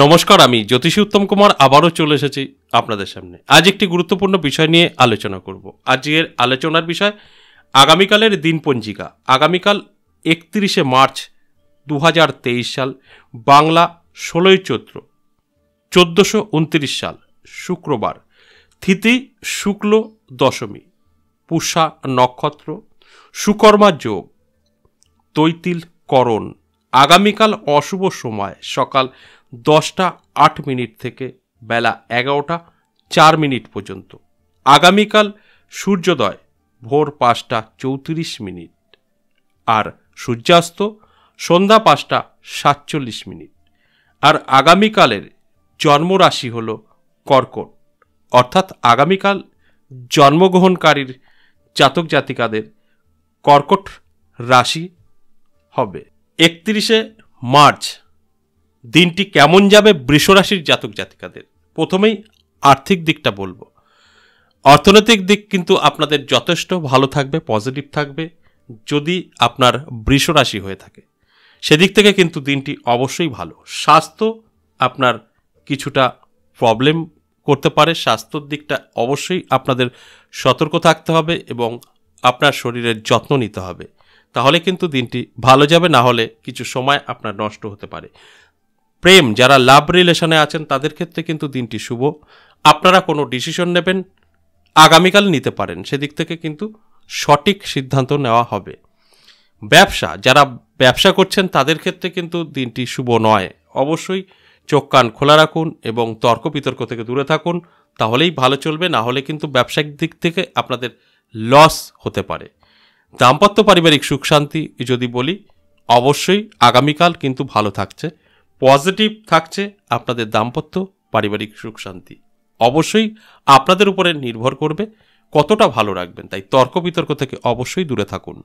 নমস্কার আমি জ্যোতিষী উত্তম কুমার আবারও চলে এসেছি আপনাদের সামনে আজ একটি গুরুত্বপূর্ণ বিষয় নিয়ে আলোচনা করব আজকের আলোচনার বিষয় আগামীকালের দিনপঞ্জিকা আগামীকাল একত্রিশে মার্চ দু সাল বাংলা ষোলোই চৈত্র চোদ্দোশো উনত্রিশ সাল শুক্রবার থিতি শুক্ল দশমী পুষা নক্ষত্র সুকর্মা যোগ তৈতিল করণ আগামীকাল অশুভ সময় সকাল দশটা আট মিনিট থেকে বেলা এগারোটা চার মিনিট পর্যন্ত আগামীকাল সূর্যোদয় ভোর পাঁচটা চৌত্রিশ মিনিট আর সূর্যাস্ত সন্ধ্যা পাঁচটা সাতচল্লিশ মিনিট আর আগামীকালের জন্মরাশি হল কর্কট অর্থাৎ আগামীকাল জন্মগ্রহণকারীর জাতক জাতিকাদের কর্কট রাশি হবে একত্রিশে মার্চ দিনটি কেমন যাবে বৃষরাশির জাতক জাতিকাদের প্রথমেই আর্থিক দিকটা বলবো অর্থনৈতিক দিক কিন্তু আপনাদের যথেষ্ট ভালো থাকবে পজিটিভ থাকবে যদি আপনার বৃষরাশি হয়ে থাকে সেদিক থেকে কিন্তু দিনটি অবশ্যই ভালো স্বাস্থ্য আপনার কিছুটা প্রবলেম করতে পারে স্বাস্থ্যর দিকটা অবশ্যই আপনাদের সতর্ক থাকতে হবে এবং আপনার শরীরের যত্ন নিতে হবে তাহলে কিন্তু দিনটি ভালো যাবে না হলে কিছু সময় আপনার নষ্ট হতে পারে প্রেম যারা লাভ রিলেশনে আছেন তাদের ক্ষেত্রে কিন্তু দিনটি শুভ আপনারা কোনো ডিসিশন নেবেন আগামীকাল নিতে পারেন সেদিক থেকে কিন্তু সঠিক সিদ্ধান্ত নেওয়া হবে ব্যবসা যারা ব্যবসা করছেন তাদের ক্ষেত্রে কিন্তু দিনটি শুভ নয় অবশ্যই চোখ কান খোলা রাখুন এবং তর্ক বিতর্ক থেকে দূরে থাকুন তাহলেই ভালো চলবে না হলে কিন্তু ব্যবসায়িক দিক থেকে আপনাদের লস হতে পারে দাম্পত্য পারিবারিক সুখ শান্তি যদি বলি অবশ্যই আগামীকাল কিন্তু ভালো থাকছে পজিটিভ থাকছে আপনাদের দাম্পত্য পারিবারিক সুখ শান্তি অবশ্যই আপনাদের উপরে নির্ভর করবে কতটা ভালো রাখবেন তাই তর্ক বিতর্ক থেকে অবশ্যই দূরে থাকুন